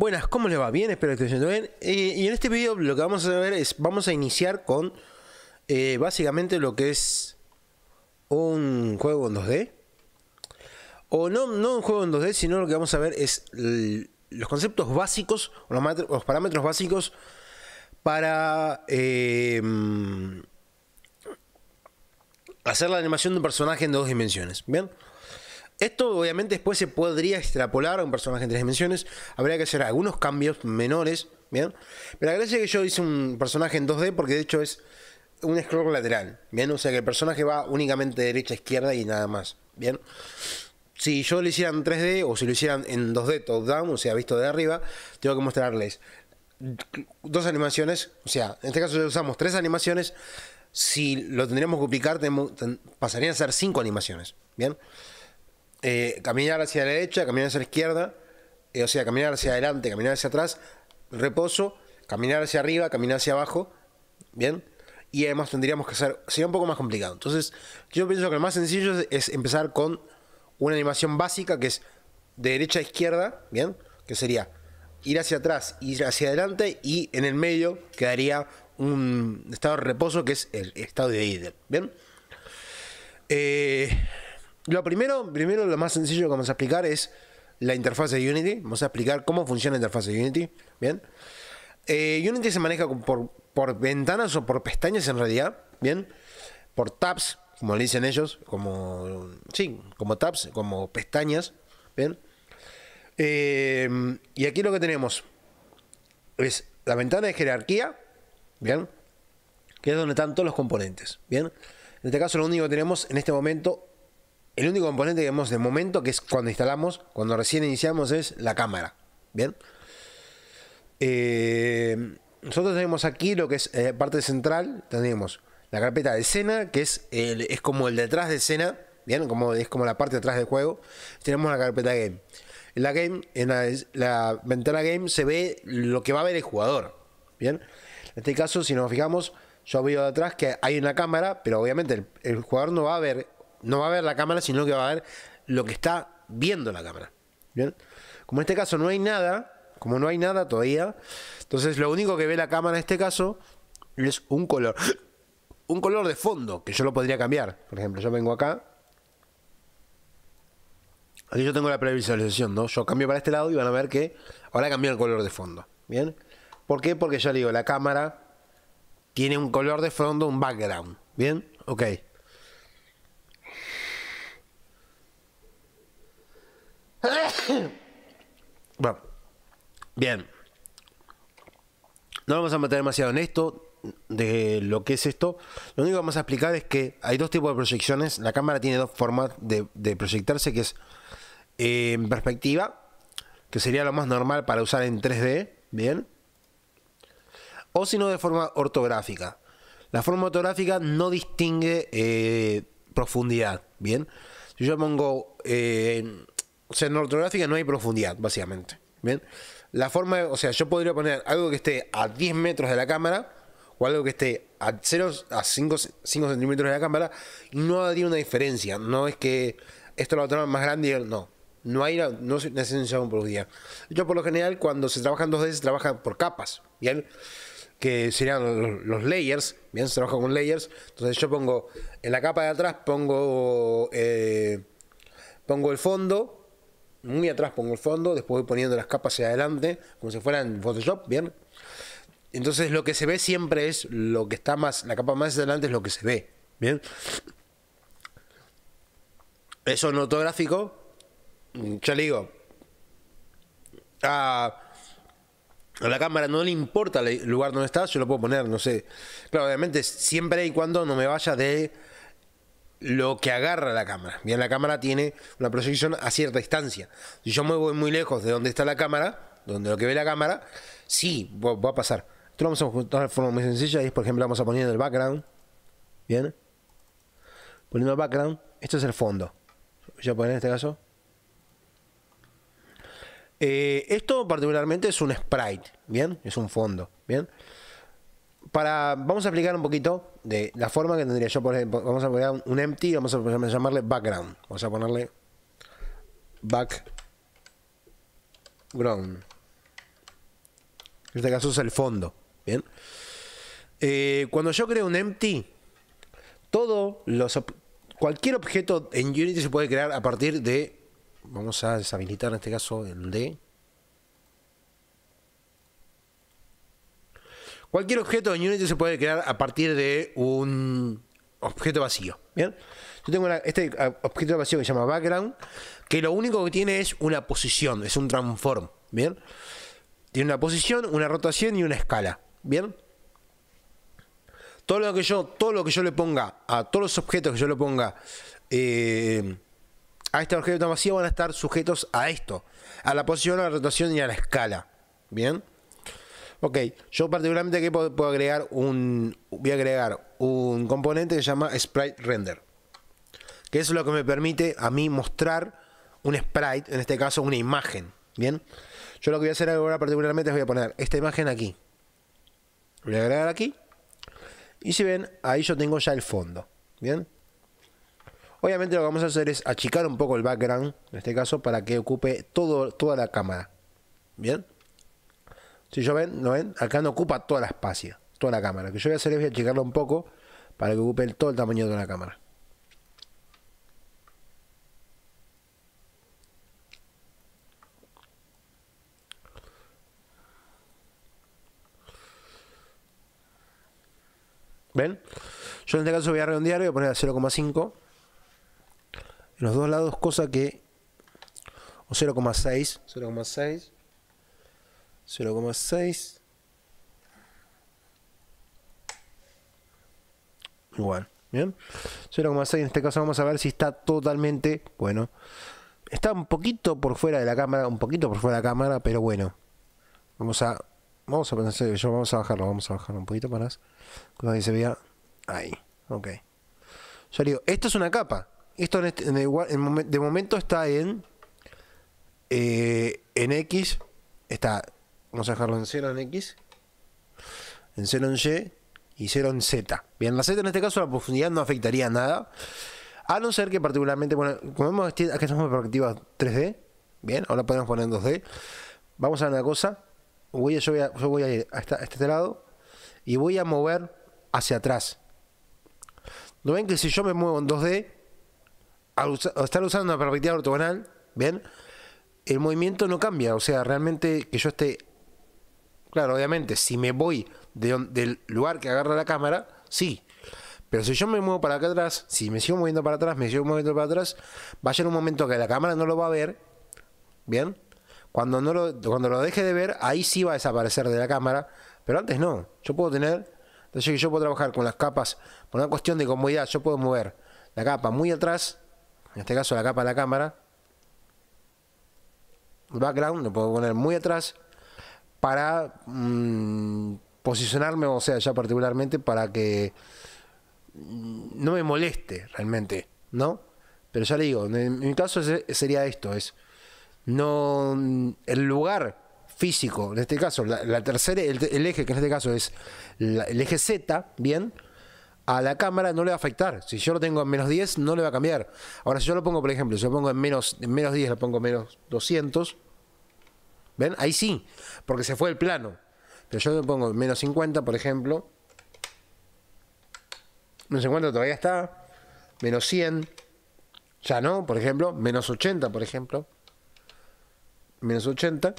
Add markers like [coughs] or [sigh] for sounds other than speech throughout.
Buenas, ¿cómo les va? Bien, espero que estén bien. y en este video lo que vamos a ver es, vamos a iniciar con eh, básicamente lo que es un juego en 2D. O no, no un juego en 2D, sino lo que vamos a ver es los conceptos básicos, los, los parámetros básicos para eh, mm, hacer la animación de un personaje en dos dimensiones. ¿Bien? Esto obviamente después se podría extrapolar a un personaje en tres dimensiones. Habría que hacer algunos cambios menores, ¿bien? Pero la gracia es que yo hice un personaje en 2D porque de hecho es un scroll lateral, ¿bien? O sea que el personaje va únicamente derecha a izquierda y nada más, ¿bien? Si yo lo hiciera en 3D o si lo hicieran en 2D top-down, o sea, visto de arriba, tengo que mostrarles dos animaciones, o sea, en este caso ya usamos tres animaciones, si lo tendríamos que duplicar, pasarían a ser cinco animaciones, ¿bien? Eh, caminar hacia la derecha, caminar hacia la izquierda, eh, o sea, caminar hacia adelante, caminar hacia atrás, reposo, caminar hacia arriba, caminar hacia abajo, ¿bien? Y además tendríamos que hacer, sería un poco más complicado. Entonces, yo pienso que lo más sencillo es, empezar con una animación básica que es de derecha a izquierda, ¿bien? Que sería ir hacia atrás, ir hacia adelante y en el medio quedaría un estado de reposo que es el estado de idle, ¿bien? Eh, lo primero, primero lo más sencillo que vamos a explicar es la interfaz de Unity. Vamos a explicar cómo funciona la interfaz de Unity. Bien. Eh, Unity se maneja por, ventanas o por pestañas en realidad. Bien. Por tabs, como le dicen ellos. Como. Sí, como tabs, como pestañas. Bien. Eh, y aquí lo que tenemos es la ventana de jerarquía. Bien. Que es donde están todos los componentes. Bien. En este caso, lo único que tenemos en este momento el único componente que vemos de momento, que es cuando instalamos, cuando recién iniciamos, es la cámara. Bien. Eh, nosotros tenemos aquí lo que es la eh, parte central, tenemos la carpeta de escena, que es, es como el detrás de escena, ¿bien? Como, es como la parte de atrás del juego. Tenemos la carpeta game. En la game, en la, ventana game se ve lo que va a ver el jugador, ¿bien? En este caso, si nos fijamos, yo veo de atrás que hay una cámara, pero obviamente el jugador no va a ver no va a ver la cámara, sino que va a ver lo que está viendo la cámara. ¿Bien? Como en este caso no hay nada, como no hay nada todavía, entonces lo único que ve la cámara en este caso es un color. Un color de fondo, que yo lo podría cambiar. Por ejemplo, yo vengo acá. Aquí yo tengo la previsualización, ¿no? Yo cambio para este lado y van a ver que ahora cambió el color de fondo. ¿Bien? ¿Por qué? Porque ya digo, la cámara tiene un color de fondo, un background. ¿Bien? Ok. [coughs] bueno, bien. No vamos a meter demasiado en esto de lo que es esto. Lo único que vamos a explicar es que hay dos tipos de proyecciones. La cámara tiene dos formas de, proyectarse, que es eh, en perspectiva, que sería lo más normal para usar en 3D, ¿bien? O si no, de forma ortográfica. La forma ortográfica no distingue eh, profundidad, ¿bien? Si yo pongo eh, o sea, en ortográfica no hay profundidad, básicamente. ¿Bien? La forma, o sea, yo podría poner algo que esté a 10 metros de la cámara o algo que esté a 0 a 5, centímetros de la cámara y no daría una diferencia. No es que esto lo va a tomar más grande y no. No hay no se necesita un día. Yo por lo general cuando se trabajan dos veces, trabajan por capas, ¿bien? Que serían los, layers, ¿bien? Se trabaja con layers. Entonces yo pongo en la capa de atrás pongo eh, pongo el fondo, muy atrás pongo el fondo, después voy poniendo las capas hacia adelante, como si fuera en Photoshop, ¿bien? Entonces lo que se ve siempre es lo que está más, la capa más adelante es lo que se ve, ¿bien? Eso en ortográfico, ya le digo, a, la cámara no le importa el lugar donde está, yo lo puedo poner, no sé. Claro, obviamente siempre y cuando no me vaya de lo que agarra la cámara. Bien, la cámara tiene una proyección a cierta distancia. Si yo me muy lejos de donde está la cámara, donde lo que ve la cámara, sí, va, a pasar. Esto lo vamos a juntar de forma muy sencilla y por ejemplo, vamos a poner el background. Bien. Poniendo el background, esto es el fondo. voy a poner en este caso. Eh, esto particularmente es un sprite, ¿bien? Es un fondo, ¿bien? bien vamos a explicar un poquito de la forma que tendría yo, por ejemplo, vamos a poner un, empty, vamos a llamarle background, vamos a ponerle background. En este caso es el fondo, ¿bien? Eh, cuando yo creo un empty, todo los, cualquier objeto en Unity se puede crear a partir de, vamos a deshabilitar en este caso el D. Cualquier objeto en Unity se puede crear a partir de un objeto vacío. Bien. Yo tengo este ah, objeto vacío que se llama background, que lo único que tiene es una posición, es un transform. Bien. Tiene una posición, una rotación y una escala. Bien. Todo lo que yo, todo lo que yo le ponga a todos los objetos que yo le ponga eh, a este objeto vacío van a estar sujetos a esto, a la posición, a la rotación y a la escala. Bien. Ok, yo particularmente aquí puedo, agregar un, voy a agregar un componente que se llama sprite render, que es lo que me permite a mí mostrar un sprite, en este caso una imagen, ¿bien? Yo lo que voy a hacer ahora particularmente es voy a poner esta imagen aquí, voy a agregar aquí, y si ven, ahí yo tengo ya el fondo, ¿bien? Obviamente lo que vamos a hacer es achicar un poco el background, en este caso, para que ocupe todo, toda la cámara, ¿bien? Si yo ven, ¿no ven? Acá no ocupa toda la espacio, toda la cámara. Lo que yo voy a hacer es voy a checarlo un poco para que ocupe todo el tamaño de la cámara. ¿Ven? Yo en este caso voy a redondear y voy a poner a 0,5 en los dos lados, cosa que... o 0,6, 0,6 0,6 igual bien 0,6 en este caso vamos a ver si está totalmente bueno está un poquito por fuera de la cámara un poquito por fuera de la cámara pero bueno vamos a vamos a pensar yo vamos a bajarlo vamos a bajarlo un poquito para que se vea ahí ok yo esto es una capa esto en este, de momento está en eh, en X está Vamos a dejarlo en 0 en X, en 0 en Y y 0 en Z. Bien, la Z en este caso la profundidad no afectaría nada. A no ser que particularmente, bueno, como vemos aquí estamos en perspectiva 3D, bien, ahora podemos poner en 2D. Vamos a ver una cosa, voy yo, voy a, ir a este lado y voy a mover hacia atrás. ¿No ven que si yo me muevo en 2D, al estar usando una perspectiva ortogonal, bien, el movimiento no cambia, o sea, realmente que yo esté Claro, obviamente, si me voy del lugar que agarra la cámara, sí. Pero si yo me muevo para acá atrás, si me sigo moviendo para atrás, me sigo moviendo para atrás, va a ser un momento que la cámara no lo va a ver. ¿Bien? Cuando, no lo, cuando lo deje de ver, ahí sí va a desaparecer de la cámara. Pero antes no. Yo puedo tener. Entonces yo puedo trabajar con las capas. Por una cuestión de comodidad, yo puedo mover la capa muy atrás. En este caso la capa de la cámara. El background lo puedo poner muy atrás para mm, posicionarme, o sea, ya particularmente, para que no me moleste realmente, ¿no? Pero ya le digo, en mi caso sería esto, es no el lugar físico, en este caso, la, tercera, el, eje, que en este caso es el eje Z, bien, a la cámara no le va a afectar. Si yo lo tengo en menos 10, no le va a cambiar. Ahora, si yo lo pongo, por ejemplo, si yo lo pongo en menos, en menos 10, lo pongo en menos 200, ¿Ven? Ahí sí, porque se fue el plano. Pero yo le pongo menos 50, por ejemplo. Menos 50 todavía está. Menos 100. Ya no, por ejemplo. Menos 80, por ejemplo. Menos 80.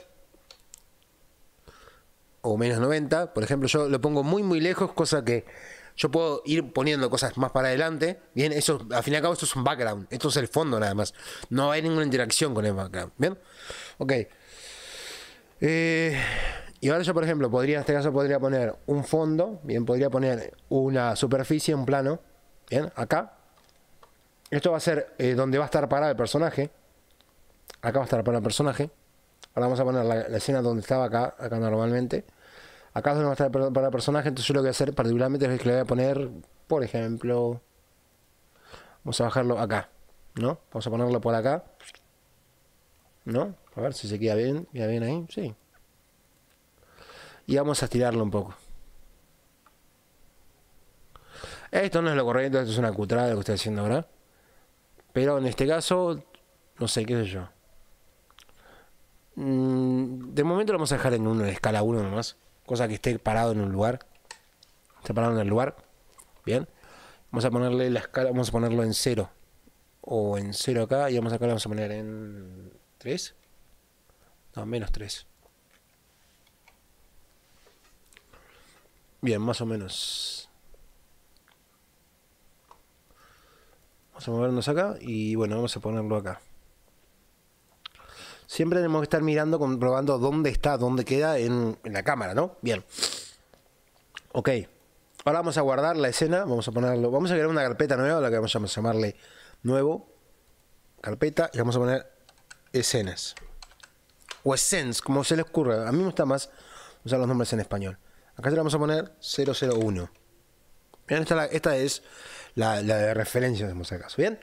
O menos 90. Por ejemplo, yo lo pongo muy, muy lejos, cosa que yo puedo ir poniendo cosas más para adelante. Bien, eso, al fin y al cabo, esto es un background. Esto es el fondo nada más. No hay ninguna interacción con el background. Bien. Ok y eh, ahora yo, por ejemplo, podría, en este caso podría poner un fondo, bien, podría poner una superficie, un plano, bien, acá. Esto va a ser eh, donde va a estar parado el personaje. Acá va a estar parado el personaje. Ahora vamos a poner la, escena donde estaba acá, acá normalmente. Acá es donde va a estar parado el personaje, entonces yo lo que voy a hacer particularmente es que le voy a poner, por ejemplo, vamos a bajarlo acá, ¿no? Vamos a ponerlo por acá. ¿no? A ver si se queda bien, queda bien ahí, sí. Y vamos a estirarlo un poco. Esto no es lo correcto, esto es una cutrada lo que estoy haciendo ahora. Pero en este caso, no sé, qué sé yo. Mm, de momento lo vamos a dejar en una escala 1 nomás. Cosa que esté parado en un lugar. Está parado en el lugar. Bien. Vamos a ponerle la escala, vamos a ponerlo en 0. O en 0 acá y vamos acá lo vamos a poner en ¿3? No, menos 3. Bien, más o menos. Vamos a movernos acá y bueno, vamos a ponerlo acá. Siempre tenemos que estar mirando, comprobando dónde está, dónde queda en, en la cámara, ¿no? Bien. Ok. Ahora vamos a guardar la escena, vamos a ponerlo, vamos a crear una carpeta nueva, la que vamos a llamarle nuevo, carpeta, y vamos a poner escenas. O escenas, como se les ocurra. A mí me gusta más usar los nombres en español. Acá se le vamos a poner 001. Bien, esta, es la, de referencia, en este caso. Bien.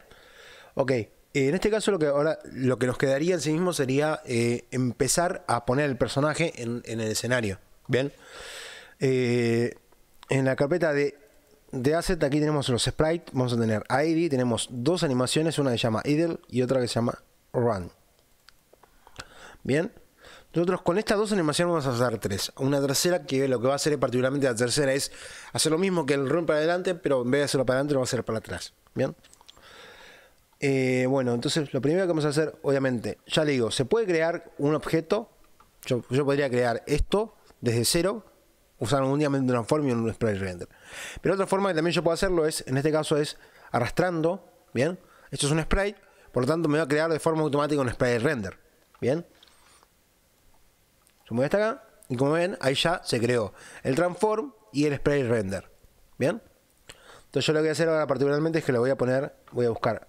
Ok. En este caso lo que ahora lo que nos quedaría en sí mismo sería eh, empezar a poner el personaje en, el escenario. Bien. Eh, en la carpeta de, de asset aquí tenemos los sprites. Vamos a tener ID, tenemos dos animaciones, una que se llama Idle y otra que se llama Run. Bien. Nosotros con estas dos animaciones vamos a hacer tres. Una tercera que lo que va a hacer particularmente la tercera es hacer lo mismo que el run para adelante, pero en vez de hacerlo para adelante lo va a hacer para atrás. Bien. Eh, bueno, entonces lo primero que vamos a hacer, obviamente, ya le digo, se puede crear un objeto. Yo, podría crear esto desde cero, usando un de transform y un spray render. Pero otra forma que también yo puedo hacerlo es, en este caso, es arrastrando. Bien, esto es un spray por lo tanto me va a crear de forma automática un spray render. Bien. Se voy hasta acá. Y como ven, ahí ya se creó el transform y el spray render. ¿Bien? Entonces yo lo que voy a hacer ahora particularmente es que lo voy a poner, voy a buscar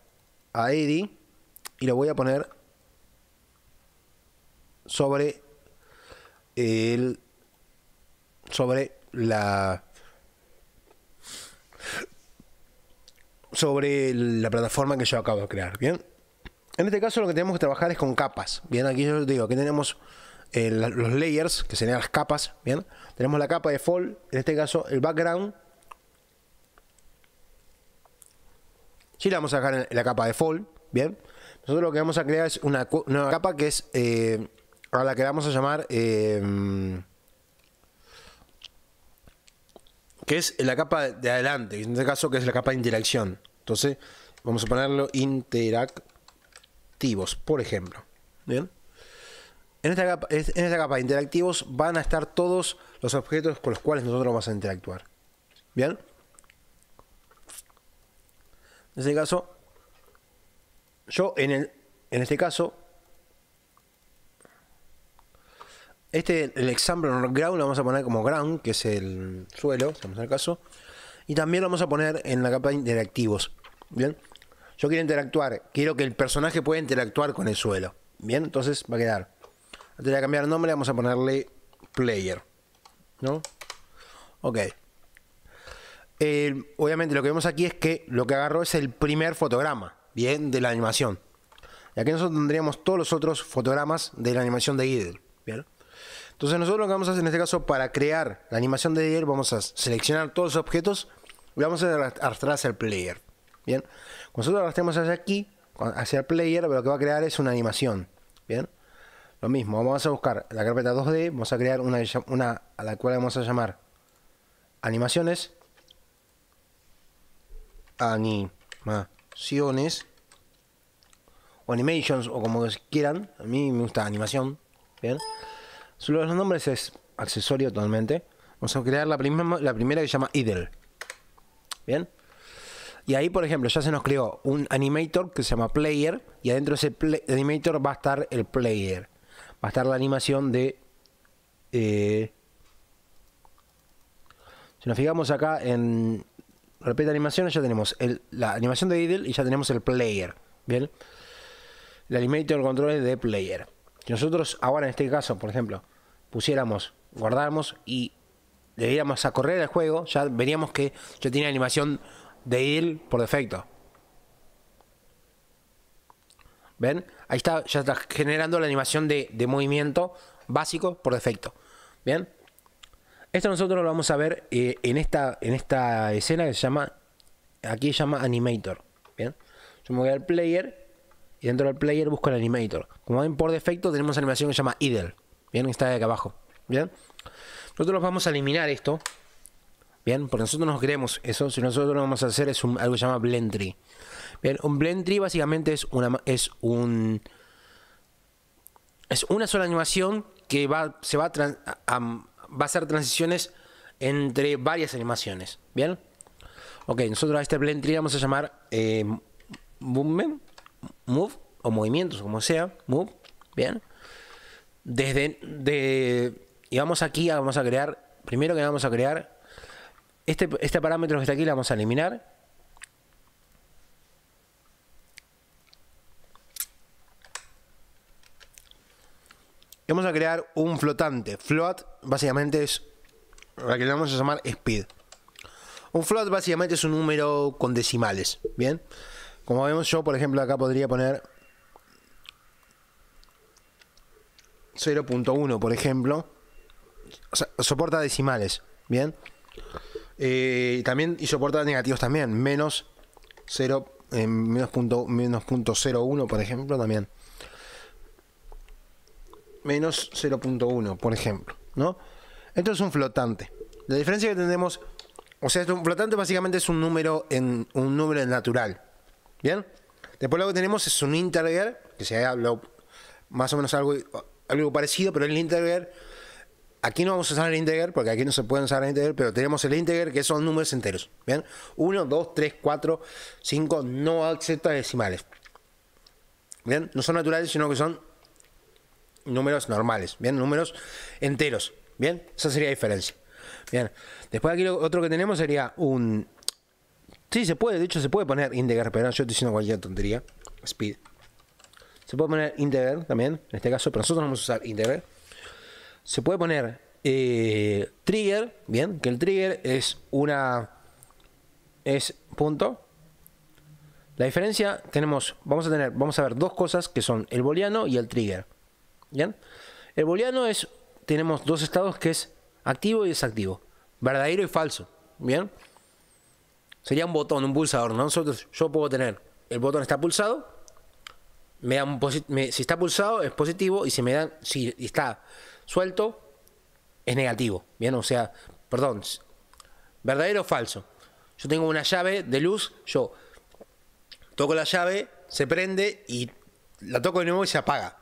a Eddy y lo voy a poner sobre el sobre la sobre la plataforma que yo acabo de crear, ¿bien? En este caso lo que tenemos que trabajar es con capas, ¿bien? Aquí yo digo que tenemos los layers, que serían las capas, ¿bien? Tenemos la capa de fall, en este caso el background. si la vamos a dejar la capa de fall, ¿bien? Nosotros lo que vamos a crear es una, nueva capa que es eh, a la que vamos a llamar... Em, que es la capa de adelante, en este caso que es la capa de interacción. Entonces, vamos a ponerlo interactivos, por ejemplo. ¿Bien? En esta, capa, de interactivos van a estar todos los objetos con los cuales nosotros vamos a interactuar. ¿Bien? En este caso, yo en, el, en este caso, este, el example ground lo vamos a poner como ground, que es el suelo, vamos en el caso, y también lo vamos a poner en la capa de interactivos. Bien, yo quiero interactuar, quiero que el personaje pueda interactuar con el suelo. Bien, entonces va a quedar antes de cambiar el nombre, vamos a ponerle player. ¿No? Ok. obviamente lo que vemos aquí es que lo que agarró es el primer fotograma, bien, de la animación. Y aquí nosotros tendríamos todos los otros fotogramas de la animación de Idle, ¿bien? Entonces nosotros lo que vamos a hacer en este caso para crear la animación de Idle, vamos a seleccionar todos los objetos y vamos a arrastrar hacia el player, ¿bien? nosotros arrastremos hacia aquí, hacia el player, lo que va a crear es una animación, ¿bien? Lo mismo, vamos a buscar la carpeta 2D, vamos a crear una, una a la cual vamos a llamar animaciones. Animaciones. O animations, o como quieran. A mí me gusta animación. Bien. Solo los nombres es accesorio totalmente. Vamos a crear la, la primera que se llama Idle. Bien. Y ahí, por ejemplo, ya se nos creó un animator que se llama player. Y adentro de ese animator va a estar el player va a estar la animación de... Eh, si nos fijamos acá en repeta animaciones, ya tenemos la animación de idle y ya tenemos el player. Bien. El animator control de player. Si nosotros ahora en este caso, por ejemplo, pusiéramos, guardáramos y le diéramos a correr el juego, ya veríamos que ya tiene animación de idle por defecto. ¿Ven? Ahí está, ya está generando la animación de, movimiento básico por defecto. ¿Bien? Esto nosotros lo vamos a ver eh, en, esta, en esta escena que se llama, aquí se llama Animator. ¿Bien? Yo me voy al player y dentro del player busco el Animator. Como ven, por defecto tenemos animación que se llama Idle. ¿Bien? Está de acá abajo. ¿Bien? Nosotros vamos a eliminar esto. ¿Bien? Porque nosotros no queremos eso. Si nosotros lo vamos a hacer es un, algo que se llama Blend Tree. Bien, un blend tree básicamente es una es un es una sola animación que va se va a, va a hacer transiciones entre varias animaciones, ¿bien? Ok, nosotros a este blend tree vamos a llamar eh, move o movimientos, como sea, move, ¿bien? Desde de, y vamos aquí, vamos a crear, primero que vamos a crear este, este parámetro que está aquí, lo vamos a eliminar vamos a crear un flotante. Float básicamente es, Lo que le vamos a llamar speed. Un float básicamente es un número con decimales, ¿bien? Como vemos yo, por ejemplo, acá podría poner 0.1, por ejemplo. soporta decimales, ¿bien? Eh, también, y soporta negativos también, menos 0, eh, menos, punto, menos punto por ejemplo, también menos 0.1, por ejemplo, ¿no? Esto es un flotante. La diferencia que tenemos, o sea, un flotante básicamente es un número en un número natural, ¿bien? Después lo que tenemos es un integer, que se habla más o menos algo, algo parecido, pero el integer, aquí no vamos a usar el integer, porque aquí no se puede usar el integer, pero tenemos el integer que son números enteros, ¿bien? 1, 2, 3, 4, 5, no acepta decimales. ¿Bien? No son naturales, sino que son números normales, ¿bien? Números enteros, ¿bien? Esa sería la diferencia. Bien. Después aquí lo, otro que tenemos sería un... Sí, se puede, de hecho se puede poner integer, pero yo estoy diciendo cualquier tontería. Speed. Se puede poner integer también, en este caso, pero nosotros no vamos a usar integer. Se puede poner eh, trigger, bien, que el trigger es una... es punto. La diferencia tenemos, vamos a tener, vamos a ver dos cosas que son el booleano y el trigger. ¿Bien? El booleano es, tenemos dos estados que es activo y desactivo, verdadero y falso. ¿Bien? Sería un botón, un pulsador, Nosotros, yo puedo tener, el botón está pulsado, me si está pulsado es positivo y si me dan, si está suelto, es negativo. Bien, o sea, perdón, verdadero o falso. Yo tengo una llave de luz, yo toco la llave, se prende y la toco de nuevo y se apaga.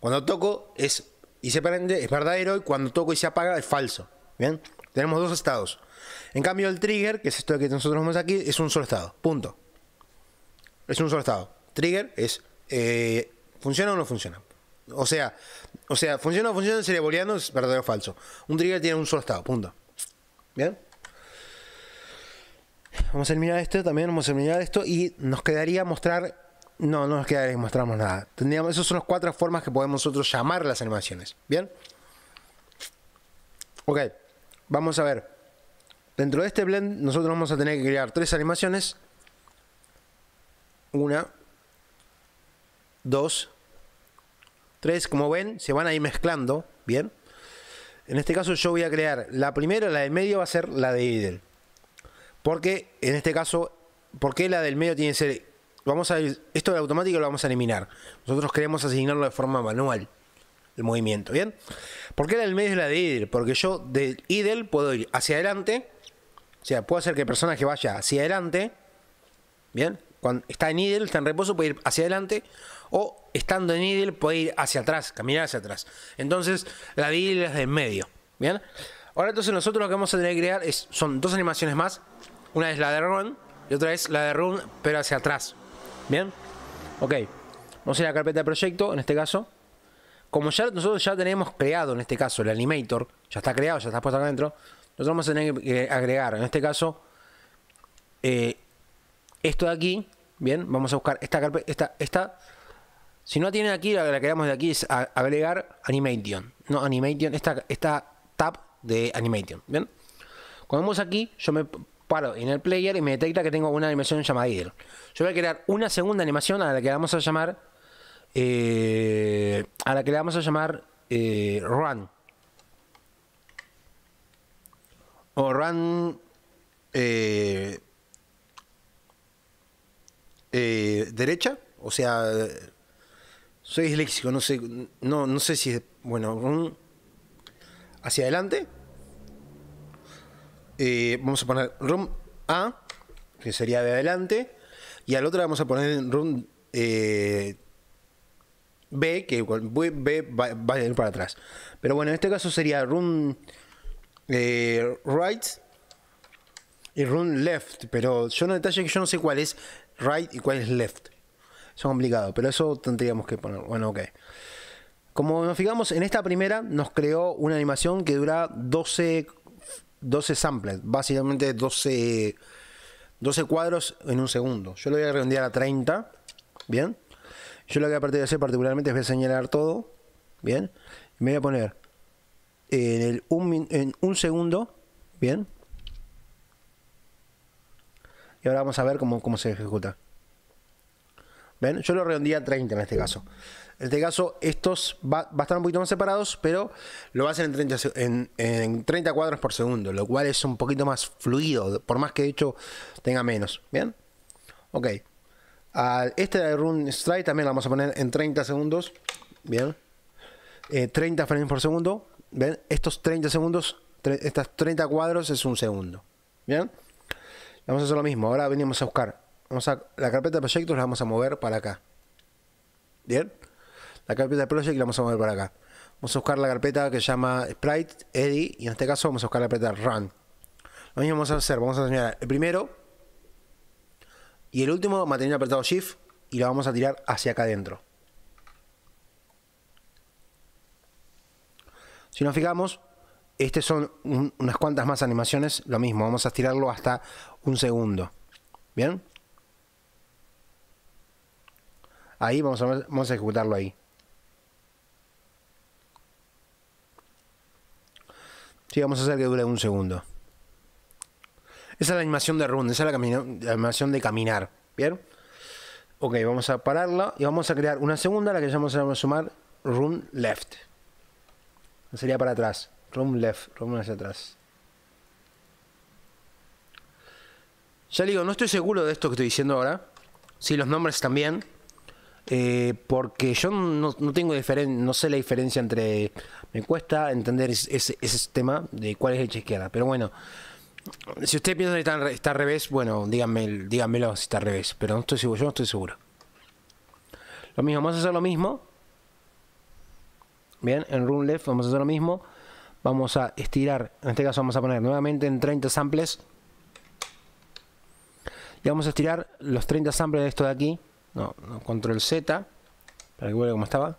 Cuando toco es y se prende, es verdadero, y cuando toco y se apaga es falso. ¿Bien? Tenemos dos estados. En cambio, el trigger, que es esto que nosotros vemos aquí, es un solo estado. Punto. Es un solo estado. Trigger es eh, funciona o no funciona. O sea, o sea, funciona o funciona sería booleano, es verdadero o falso. Un trigger tiene un solo estado, punto. ¿Bien? Vamos a eliminar esto también, vamos a eliminar esto y nos quedaría mostrar no, no nos queda y mostramos nada. esas son las cuatro formas que podemos nosotros llamar las animaciones. ¿Bien? Ok, vamos a ver. Dentro de este blend nosotros vamos a tener que crear tres animaciones. Una, dos, tres. Como ven, se van a ir mezclando. Bien. En este caso yo voy a crear la primera, la de medio va a ser la de Idle. Porque en este caso, ¿por qué la del medio tiene que ser Vamos a, esto de automático lo vamos a eliminar. Nosotros queremos asignarlo de forma manual, el movimiento, ¿bien? ¿Por qué la del medio es la de idle? Porque yo de idle puedo ir hacia adelante, o sea, puedo hacer que el personaje vaya hacia adelante, ¿bien? Cuando está en idle, está en reposo, puede ir hacia adelante, o estando en idle puede ir hacia atrás, caminar hacia atrás. Entonces, la de idle es en medio, ¿bien? Ahora entonces nosotros lo que vamos a tener que crear es, son dos animaciones más, una es la de run y otra es la de run, pero hacia atrás, ¿Bien? Ok. Vamos a ir a la carpeta de proyecto, en este caso. Como ya nosotros ya tenemos creado, en este caso, el animator, ya está creado, ya está puesto acá adentro, nosotros vamos a tener que eh, agregar, en este caso, eh, esto de aquí, ¿bien? Vamos a buscar esta carpeta, esta, esta. Si no tiene aquí, la, la que damos de aquí es agregar Animation. No, Animation, esta, esta tab de Animation, ¿bien? Cuando vamos aquí, yo me paro en el player y me detecta que tengo una animación llamada idle. Yo voy a crear una segunda animación a la que vamos a llamar eh, a la que le vamos a llamar eh, run o run eh, eh, derecha o sea soy disléxico no sé no, no sé si bueno run hacia adelante eh, vamos a poner room A, que sería de adelante, y al otro vamos a poner room eh, B, que B va, a ir para atrás. Pero bueno, en este caso sería room eh, right y room left, pero yo no detalle que yo no sé cuál es right y cuál es left. son es complicado, pero eso tendríamos que poner. Bueno, ok. Como nos fijamos, en esta primera nos creó una animación que dura 12 12 samples, básicamente 12, 12 cuadros en un segundo. Yo lo voy a redondear a 30, ¿bien? Yo lo que voy a hacer particularmente es voy señalar todo, ¿bien? me voy a poner en, el un, en un segundo, ¿bien? Y ahora vamos a ver cómo, se ejecuta. ¿Ven? Yo lo redondeé a 30 en este caso. En este caso, estos va, a estar un poquito más separados, pero lo hacen en 30, en, 30 cuadros por segundo, lo cual es un poquito más fluido, por más que de hecho tenga menos. ¿Bien? Ok. este de Run Strike también lo vamos a poner en 30 segundos. Bien. 30 eh, frames por segundo. ¿Ven? Estos 30 segundos, estas 30 cuadros es un segundo. Bien. Vamos a hacer lo mismo. Ahora venimos a buscar. Vamos a la carpeta de proyectos la vamos a mover para acá. Bien la carpeta de project y la vamos a mover para acá. Vamos a buscar la carpeta que se llama Sprite, Eddy, y en este caso vamos a buscar la carpeta Run. Lo mismo vamos a hacer, vamos a enseñar el primero y el último, manteniendo apretado Shift, y lo vamos a tirar hacia acá adentro. Si nos fijamos, estas son unas cuantas más animaciones, lo mismo, vamos a estirarlo hasta un segundo. ¿Bien? Ahí vamos vamos a ejecutarlo ahí. Sí, vamos a hacer que dure un segundo. Esa es la animación de run, esa es la, animación de caminar. ¿Bien? Ok, vamos a pararla y vamos a crear una segunda, la que vamos a sumar run left. Sería para atrás. Run left, run hacia atrás. Ya digo, no estoy seguro de esto que estoy diciendo ahora. Sí, los nombres también. Eh, porque yo no, no tengo diferencia, no sé la diferencia entre me cuesta entender ese, ese, tema de cuál es derecha izquierda. Pero bueno, si usted piensa que está, está, al revés, bueno, díganme, díganmelo si está al revés. Pero no estoy seguro, yo no estoy seguro. Lo mismo, vamos a hacer lo mismo. Bien, en Room Left vamos a hacer lo mismo. Vamos a estirar, en este caso vamos a poner nuevamente en 30 samples. Y vamos a estirar los 30 samples de esto de aquí. No, no, control Z. Para que vuelva como estaba.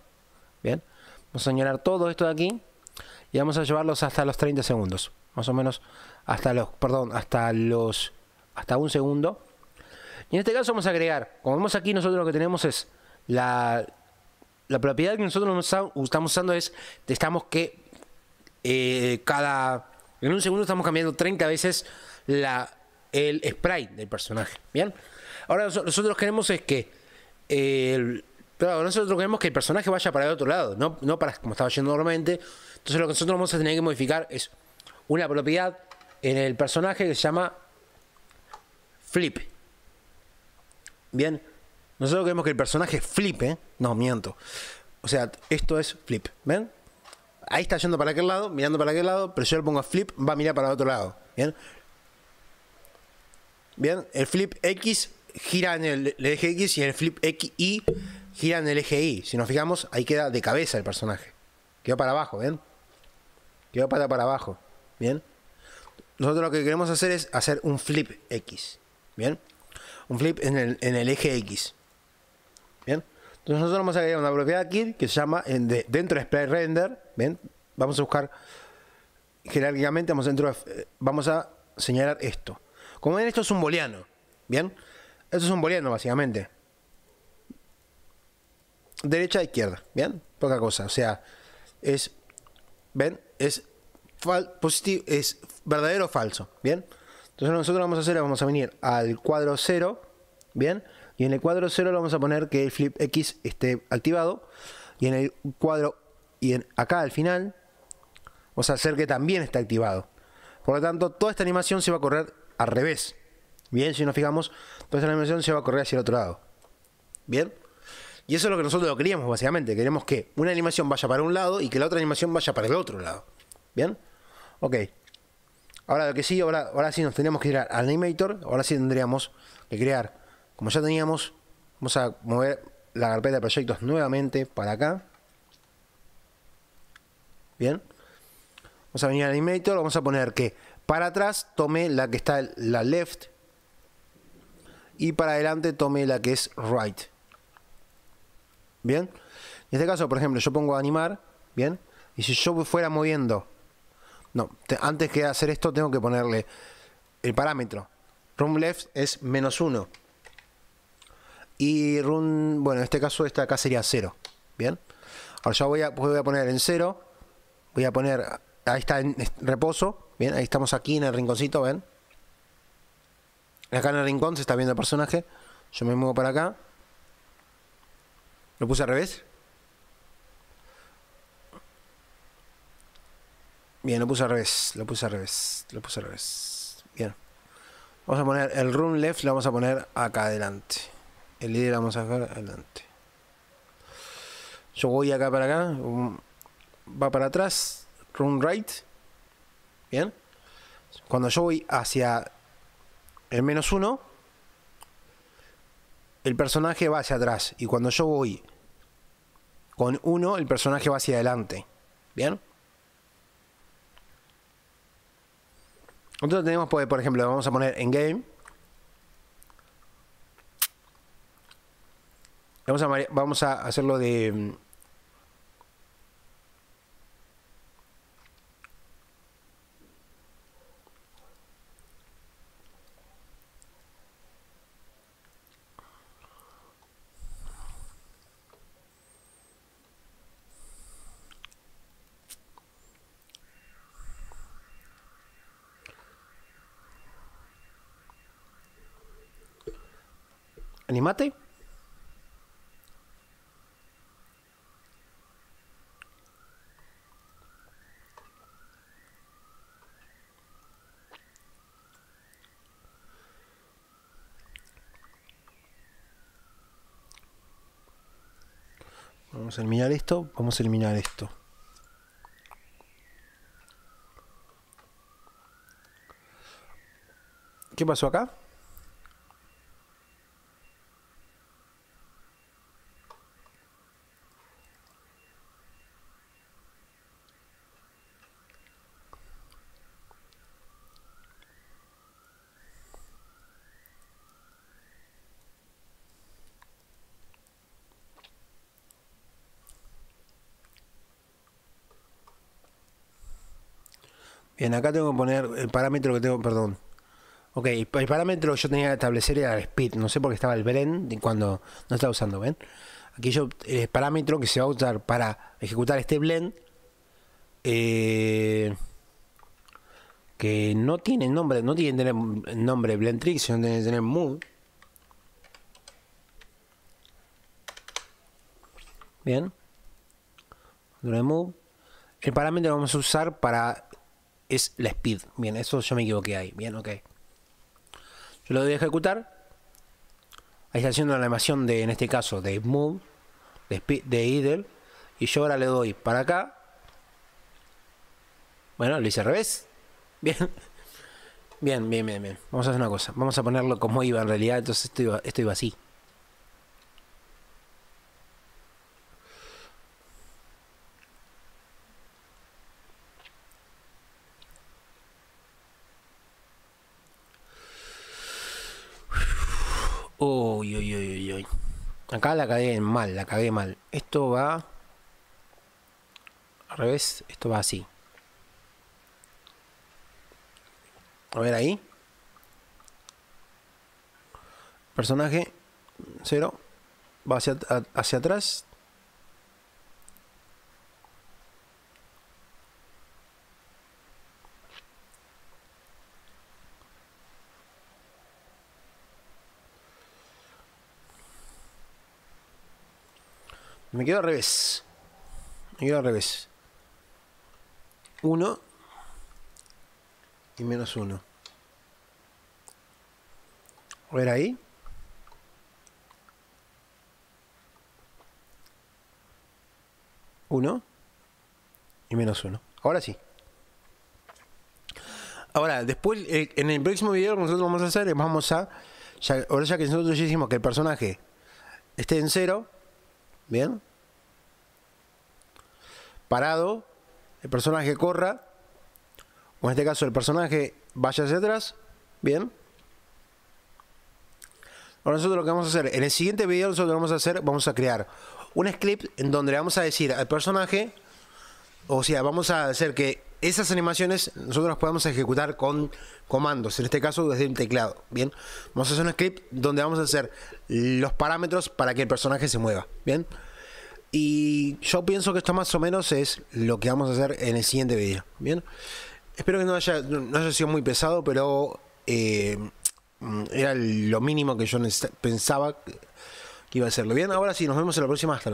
Bien. Vamos a señalar todo esto de aquí y vamos a llevarlos hasta los 30 segundos. Más o menos hasta los, perdón, hasta los, hasta un segundo. Y en este caso vamos a agregar, como vemos aquí nosotros lo que tenemos es la, la propiedad que nosotros estamos usando es, estamos que eh, cada, en un segundo estamos cambiando 30 veces la, el sprite del personaje. Bien, ahora nosotros queremos es que el, eh, pero nosotros queremos que el personaje vaya para el otro lado, no, para como estaba yendo normalmente. Entonces lo que nosotros vamos a tener que modificar es una propiedad en el personaje que se llama flip. Bien, nosotros queremos que el personaje flipe, no miento. O sea, esto es flip, ¿ven? Ahí está yendo para aquel lado, mirando para aquel lado, pero si yo le pongo flip, va a mirar para el otro lado, ¿bien? Bien, el flip X gira en el, eje X y el flip X, Y gira en el eje Y. Si nos fijamos, ahí queda de cabeza el personaje. Queda para abajo, ¿ven? Quedó para, para abajo, ¿bien? Nosotros lo que queremos hacer es hacer un flip X, ¿bien? Un flip en el, en el eje X, ¿bien? Entonces nosotros vamos a crear una propiedad aquí que se llama, en de, dentro de Spray Render, ¿bien? Vamos a buscar, jerárquicamente vamos, dentro eh, vamos a señalar esto. Como ven, esto es un booleano, ¿bien? Esto es un booleano, básicamente derecha a e izquierda, ¿bien? Poca cosa, o sea, es, ¿ven? Es, positivo, es verdadero o falso, ¿bien? Entonces nosotros vamos a hacer, vamos a venir al cuadro 0, ¿bien? Y en el cuadro 0 vamos a poner que el flip X esté activado. Y en el cuadro, y en, acá al final, vamos a hacer que también esté activado. Por lo tanto, toda esta animación se va a correr al revés. Bien, si nos fijamos, toda esta animación se va a correr hacia el otro lado. Bien. Y eso es lo que nosotros queríamos, básicamente. Queremos que una animación vaya para un lado y que la otra animación vaya para el otro lado. ¿Bien? Ok. Ahora lo que sí, ahora, ahora sí nos tenemos que ir al Animator. Ahora sí tendríamos que crear, como ya teníamos, vamos a mover la carpeta de proyectos nuevamente para acá. Bien. Vamos a venir al Animator, vamos a poner que para atrás tome la que está la left y para adelante tome la que es right. ¿Bien? En este caso, por ejemplo, yo pongo animar, ¿bien? Y si yo fuera moviendo, no, antes que hacer esto tengo que ponerle el parámetro. Room left es menos 1. Y run, bueno, en este caso esta acá sería 0. ¿Bien? Ahora yo voy a, voy a poner en cero Voy a poner, ahí está en reposo. Bien, ahí estamos aquí en el rinconcito, ¿ven? Acá en el rincón se está viendo el personaje. Yo me muevo para acá. ¿Lo puse al revés? Bien, lo puse al revés, lo puse al revés, lo puse al revés. Bien. Vamos a poner el room left, lo vamos a poner acá adelante. El líder lo vamos a dejar adelante. Yo voy acá para acá, va para atrás, room right. Bien. Cuando yo voy hacia el menos uno el personaje va hacia atrás. Y cuando yo voy con uno, el personaje va hacia adelante. ¿Bien? Entonces tenemos, pues, por ejemplo, vamos a poner en game. Vamos a, vamos a hacerlo de mm, Animate. Vamos a eliminar esto, vamos a eliminar esto. ¿Qué pasó acá? Bien, acá tengo que poner el parámetro que tengo, perdón. Ok, el parámetro yo tenía que establecer era el speed. No sé por qué estaba el blend cuando no estaba usando, ¿ven? Aquí yo, el parámetro que se va a usar para ejecutar este blend, eh, que no tiene nombre, no tiene que tener nombre blend trick, sino tiene que tener mood. Bien. El parámetro que vamos a usar para es la speed. Bien, eso yo me equivoqué ahí. Bien, ok. Yo lo doy a ejecutar. Ahí está haciendo la animación de, en este caso, de move, de, idle. Y yo ahora le doy para acá. Bueno, lo hice al revés. Bien. [laughs] Bien, bien, bien, bien. Vamos a hacer una cosa. Vamos a ponerlo como iba en realidad. Entonces esto iba, esto iba así. Uy, uy, uy, uy, Acá la cagué mal, la cagué mal. Esto va... Al revés, esto va así. A ver ahí. Personaje, cero. Va hacia, hacia atrás, quedo al revés. Me quedo al revés. 1 y menos 1. A ver ahí. 1 y menos 1, Ahora sí. Ahora, después, eh, en el próximo video que nosotros vamos a hacer, vamos a... ahora ya que nosotros ya hicimos que el personaje esté en 0, ¿bien? parado, el personaje corra, o en este caso el personaje vaya hacia atrás, bien. Ahora nosotros lo que vamos a hacer, en el siguiente video nosotros lo que vamos a hacer, vamos a crear un script en donde vamos a decir al personaje, o sea, vamos a hacer que esas animaciones nosotros las podemos ejecutar con comandos, en este caso desde un teclado, bien. Vamos a hacer un script donde vamos a hacer los parámetros para que el personaje se mueva, bien. Y yo pienso que esto más o menos es lo que vamos a hacer en el siguiente video. Bien. Espero que no haya, sido muy pesado, pero eh, mm, era lo mínimo que yo pensaba que iba a hacerlo. Bien, ahora sí, nos vemos en la próxima. Hasta